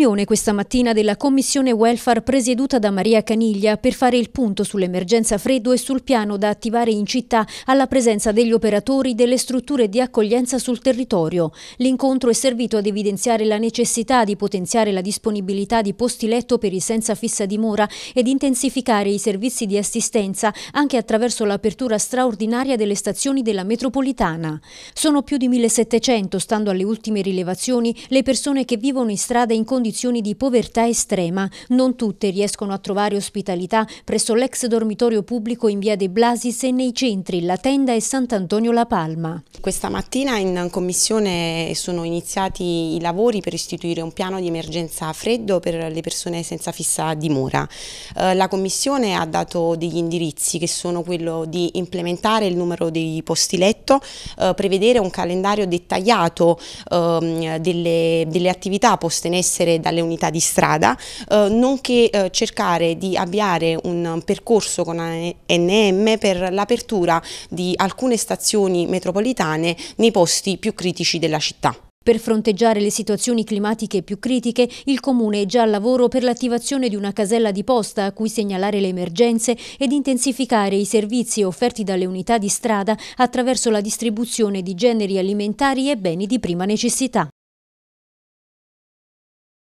Riunione questa mattina della Commissione Welfare presieduta da Maria Caniglia per fare il punto sull'emergenza freddo e sul piano da attivare in città alla presenza degli operatori delle strutture di accoglienza sul territorio. L'incontro è servito ad evidenziare la necessità di potenziare la disponibilità di posti letto per i senza fissa dimora ed intensificare i servizi di assistenza anche attraverso l'apertura straordinaria delle stazioni della metropolitana. Sono più di 1700, stando alle ultime rilevazioni, le persone che vivono in strada in condizioni condizioni di povertà estrema. Non tutte riescono a trovare ospitalità presso l'ex dormitorio pubblico in via De Blasis e nei centri La Tenda e Sant'Antonio La Palma. Questa mattina in commissione sono iniziati i lavori per istituire un piano di emergenza freddo per le persone senza fissa dimora. Eh, la commissione ha dato degli indirizzi che sono quello di implementare il numero dei posti letto, eh, prevedere un calendario dettagliato ehm, delle, delle attività poste in essere dalle unità di strada, eh, nonché cercare di avviare un percorso con ANM per l'apertura di alcune stazioni metropolitane italiane nei posti più critici della città. Per fronteggiare le situazioni climatiche più critiche, il Comune è già al lavoro per l'attivazione di una casella di posta a cui segnalare le emergenze ed intensificare i servizi offerti dalle unità di strada attraverso la distribuzione di generi alimentari e beni di prima necessità.